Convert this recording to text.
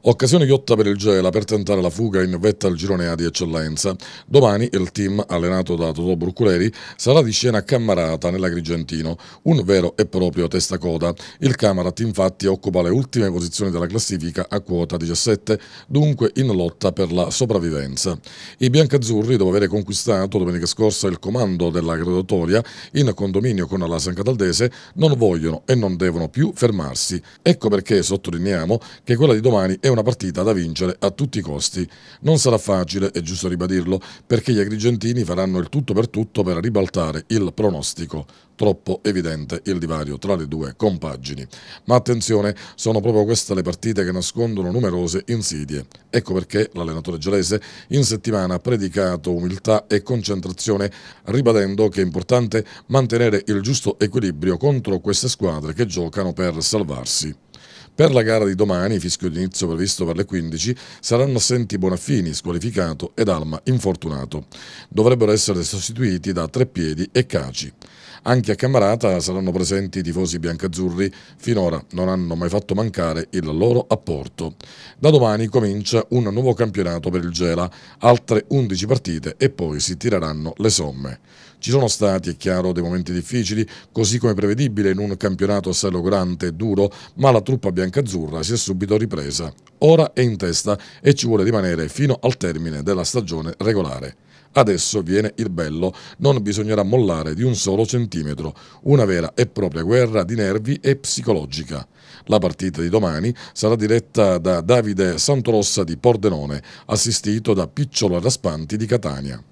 Occasione ghiotta per il Gela per tentare la fuga in vetta al girone A di eccellenza. Domani il team, allenato da Totò Bruculeri, sarà di scena cammarata nell'Agrigentino, un vero e proprio testacoda. Il Camarat infatti occupa le ultime posizioni della classifica a quota 17, dunque in lotta per la sopravvivenza. I biancazzurri, dopo aver conquistato domenica scorsa il comando della graduatoria in condominio con la San Cataldese, non vogliono e non devono più fermarsi. Ecco perché sottolineiamo che quella di domani è è una partita da vincere a tutti i costi. Non sarà facile, è giusto ribadirlo, perché gli agrigentini faranno il tutto per tutto per ribaltare il pronostico. Troppo evidente il divario tra le due compagini. Ma attenzione, sono proprio queste le partite che nascondono numerose insidie. Ecco perché l'allenatore gelese in settimana ha predicato umiltà e concentrazione, ribadendo che è importante mantenere il giusto equilibrio contro queste squadre che giocano per salvarsi. Per la gara di domani, fischio d'inizio previsto per le 15, saranno assenti Bonaffini, squalificato, ed Alma, infortunato. Dovrebbero essere sostituiti da Treppiedi e Caci. Anche a Camerata saranno presenti i tifosi biancazzurri, finora non hanno mai fatto mancare il loro apporto. Da domani comincia un nuovo campionato per il Gela, altre 11 partite e poi si tireranno le somme. Ci sono stati, è chiaro, dei momenti difficili, così come prevedibile in un campionato assai logrante e duro, ma la truppa biancazzurra si è subito ripresa. Ora è in testa e ci vuole rimanere fino al termine della stagione regolare. Adesso viene il bello, non bisognerà mollare di un solo centimetro, una vera e propria guerra di nervi e psicologica. La partita di domani sarà diretta da Davide Santorossa di Pordenone, assistito da Picciolo Raspanti di Catania.